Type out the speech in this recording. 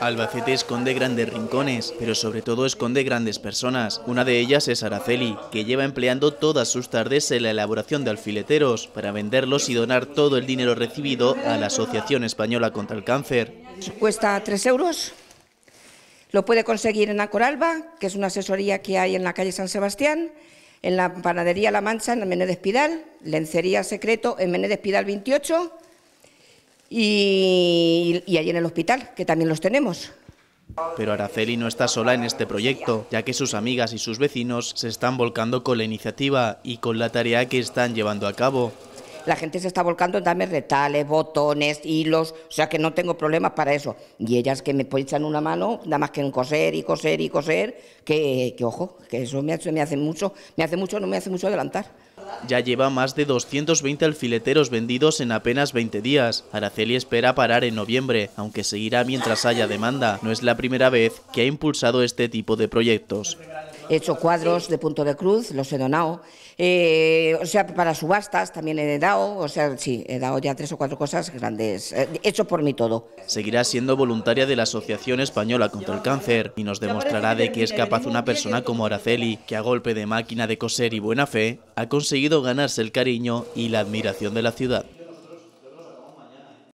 Albacete esconde grandes rincones, pero sobre todo esconde grandes personas. Una de ellas es Araceli, que lleva empleando todas sus tardes en la elaboración de alfileteros para venderlos y donar todo el dinero recibido a la Asociación Española contra el Cáncer. Cuesta 3 euros. Lo puede conseguir en Acoralba, que es una asesoría que hay en la calle San Sebastián, en la panadería La Mancha, en Menéndez Pidal, lencería secreto en Menéndez Pidal 28 y, y allí en el hospital, que también los tenemos. Pero Araceli no está sola en este proyecto, ya que sus amigas y sus vecinos se están volcando con la iniciativa y con la tarea que están llevando a cabo la gente se está volcando en darme retales, botones, hilos, o sea que no tengo problemas para eso. Y ellas que me pues, echan una mano, nada más que en coser y coser y coser, que, que ojo, que eso me hace, me hace mucho, me hace mucho, no me hace mucho adelantar. Ya lleva más de 220 alfileteros vendidos en apenas 20 días. Araceli espera parar en noviembre, aunque seguirá mientras haya demanda. No es la primera vez que ha impulsado este tipo de proyectos he hecho cuadros de punto de cruz, los he donado. Eh, o sea, para subastas también he dado, o sea, sí, he dado ya tres o cuatro cosas grandes, eh, hecho por mí todo. Seguirá siendo voluntaria de la Asociación Española contra el Cáncer y nos demostrará de que es capaz una persona como Araceli, que a golpe de máquina de coser y buena fe, ha conseguido ganarse el cariño y la admiración de la ciudad.